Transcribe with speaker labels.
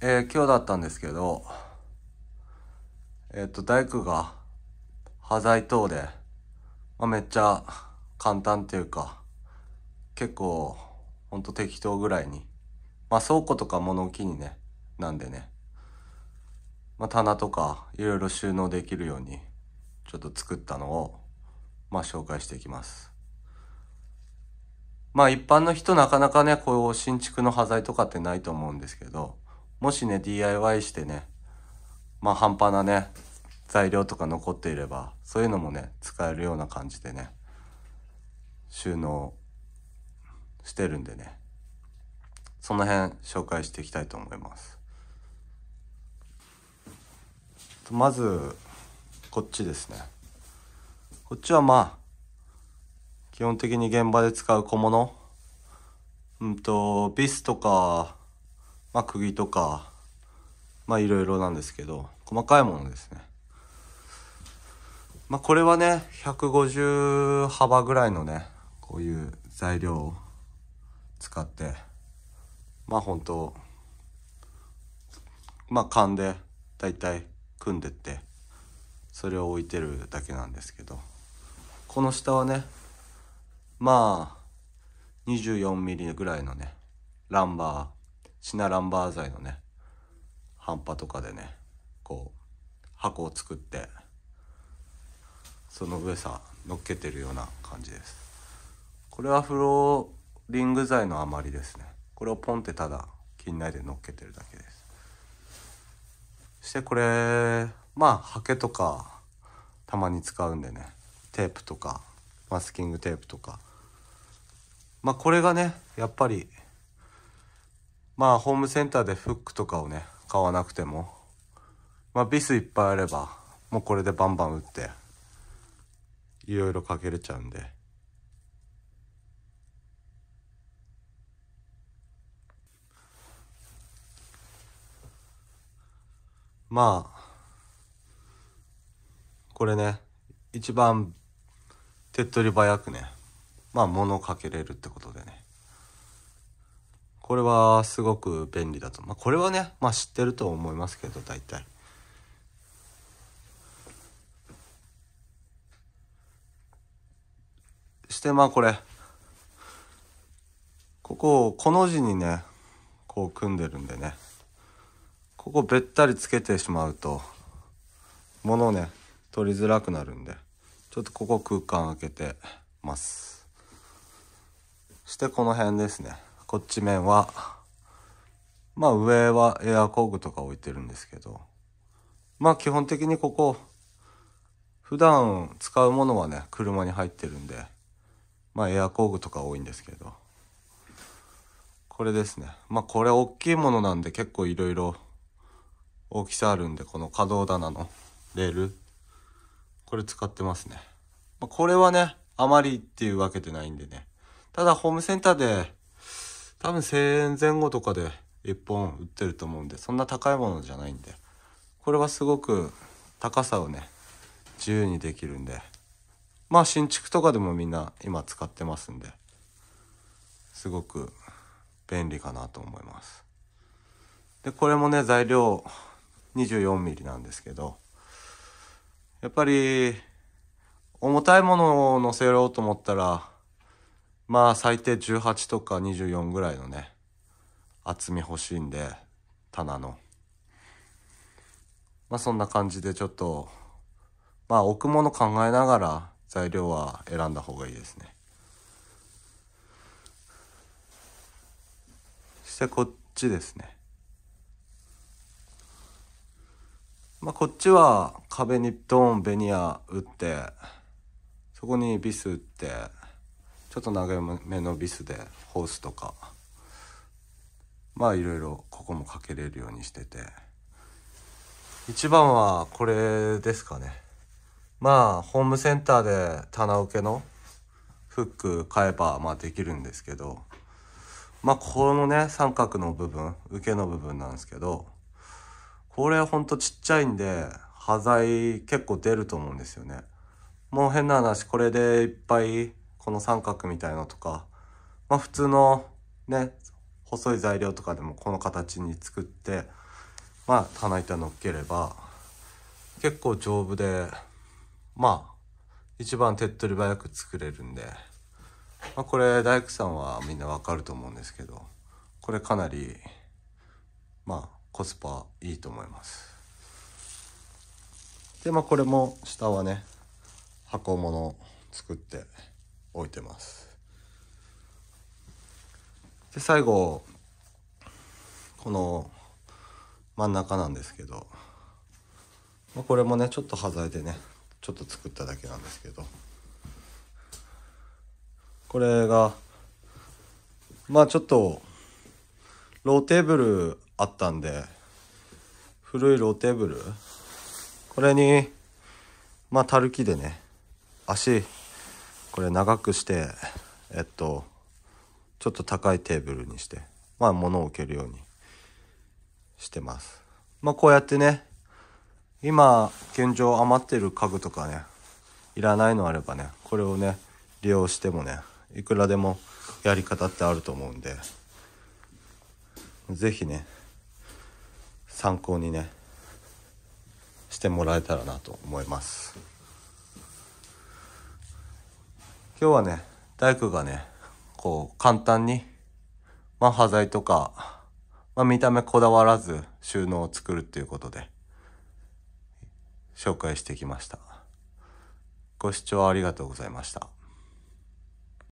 Speaker 1: えー、今日だったんですけど、えっ、ー、と、大工が、端材等で、まあ、めっちゃ簡単っていうか、結構、ほんと適当ぐらいに、まあ、倉庫とか物置にね、なんでね、まあ、棚とかいろいろ収納できるように、ちょっと作ったのを、まあ、紹介していきます。まあ一般の人なかなかね、こう新築の端材とかってないと思うんですけど、もしね DIY してねまあ半端なね材料とか残っていればそういうのもね使えるような感じでね収納してるんでねその辺紹介していきたいと思いますまずこっちですねこっちはまあ基本的に現場で使う小物うんとビスとかまあ、釘とか、まあ、いろいろなんですけど、細かいものですね。まあ、これはね、150幅ぐらいのね、こういう材料を使って、まあ、本当まあ、勘で、だいたい組んでって、それを置いてるだけなんですけど、この下はね、まあ、24mm ぐらいのね、ランバー、シナランバー材のね半端とかでねこう箱を作ってその上さ乗っけてるような感じですこれはフローリング材の余りですねこれをポンってただ近内で乗っけてるだけですそしてこれまあハケとかたまに使うんでねテープとかマスキングテープとかまあこれがねやっぱりまあホームセンターでフックとかをね買わなくてもまあビスいっぱいあればもうこれでバンバン打っていろいろかけれちゃうんでまあこれね一番手っ取り早くねまあ物をかけれるってことでねこれはすごく便利だと。まあ、これはね、まあ知ってると思いますけど、大体。してまあこれここをこの字にねこう組んでるんでねここべったりつけてしまうと物ね取りづらくなるんでちょっとここ空間空けてますしてこの辺ですねこっち面は、まあ上はエア工具とか置いてるんですけど、まあ基本的にここ、普段使うものはね、車に入ってるんで、まあエア工具とか多いんですけど、これですね。まあこれ大きいものなんで結構いろいろ大きさあるんで、この可動棚のレール、これ使ってますね。まあ、これはね、あまりっていうわけでないんでね。ただホームセンターで多分1000円前後とかで1本売ってると思うんでそんな高いものじゃないんでこれはすごく高さをね自由にできるんでまあ新築とかでもみんな今使ってますんですごく便利かなと思いますでこれもね材料 24mm なんですけどやっぱり重たいものを乗せようと思ったらまあ最低18とか24ぐらいのね厚み欲しいんで棚のまあそんな感じでちょっとまあ置くもの考えながら材料は選んだ方がいいですねそしてこっちですねまあこっちは壁にドーンベニヤ打ってそこにビス打ってちょっと長めのビスでホースとかまあいろいろここもかけれるようにしてて一番はこれですかねまあホームセンターで棚受けのフック買えばまあできるんですけどまあこのね三角の部分受けの部分なんですけどこれほんとちっちゃいんで端材結構出ると思うんですよね。もう変な話これでいっぱいこの三角みたいのとか、まあ普通のね、細い材料とかでもこの形に作って、まあ棚板乗っければ、結構丈夫で、まあ、一番手っ取り早く作れるんで、まあ、これ大工さんはみんなわかると思うんですけど、これかなり、まあコスパいいと思います。で、まあこれも下はね、箱物作って、置いてますで最後この真ん中なんですけど、まあ、これもねちょっと端材でねちょっと作っただけなんですけどこれがまあちょっとローテーブルあったんで古いローテーブルこれにまあたるきでね足これ長くしてえっとちょっと高いテーブルにしてまあ物を置けるようにしてますまあこうやってね今現状余ってる家具とかねいらないのあればねこれをね利用してもねいくらでもやり方ってあると思うんで是非ね参考にねしてもらえたらなと思います。今日はね、大工がね、こう、簡単に、まあ、端材とか、まあ、見た目こだわらず収納を作るっていうことで、紹介してきました。ご視聴ありがとうございました。